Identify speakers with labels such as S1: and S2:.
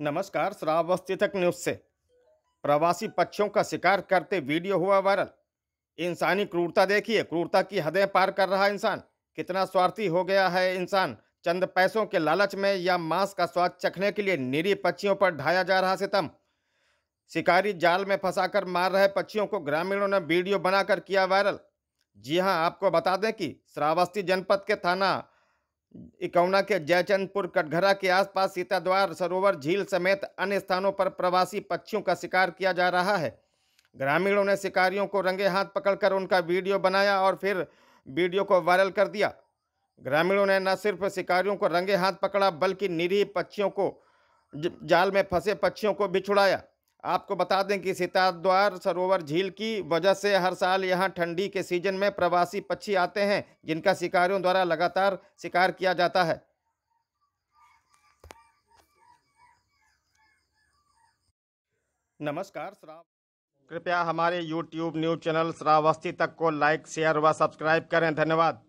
S1: नमस्कार श्रावस्ती तक न्यूज से प्रवासी पक्षियों का शिकार करते वीडियो हुआ वायरल इंसानी क्रूरता देखिए क्रूरता की हदें पार कर रहा इंसान कितना स्वार्थी हो गया है इंसान चंद पैसों के लालच में या मांस का स्वाद चखने के लिए निरी पक्षियों पर ढाया जा रहा सितम शिकारी जाल में फंसाकर मार रहे पक्षियों को ग्रामीणों ने वीडियो बनाकर किया वायरल जी हाँ आपको बता दें कि श्रावस्ती जनपद के थाना इकौना के जयचंदपुर कटघरा के आसपास सीताद्वार सरोवर झील समेत अन्य स्थानों पर प्रवासी पक्षियों का शिकार किया जा रहा है ग्रामीणों ने शिकारियों को रंगे हाथ पकड़कर उनका वीडियो बनाया और फिर वीडियो को वायरल कर दिया ग्रामीणों ने न सिर्फ शिकारियों को रंगे हाथ पकड़ा बल्कि निरीह पक्षियों को जाल में फंसे पक्षियों को भी छुड़ाया आपको बता दें कि सितारद्वार सरोवर झील की वजह से हर साल यहां ठंडी के सीजन में प्रवासी पक्षी आते हैं जिनका शिकारियों द्वारा लगातार शिकार किया जाता है
S2: नमस्कार श्राव
S1: कृपया हमारे YouTube न्यूज़ चैनल श्रावस्ती तक को लाइक शेयर व सब्सक्राइब करें धन्यवाद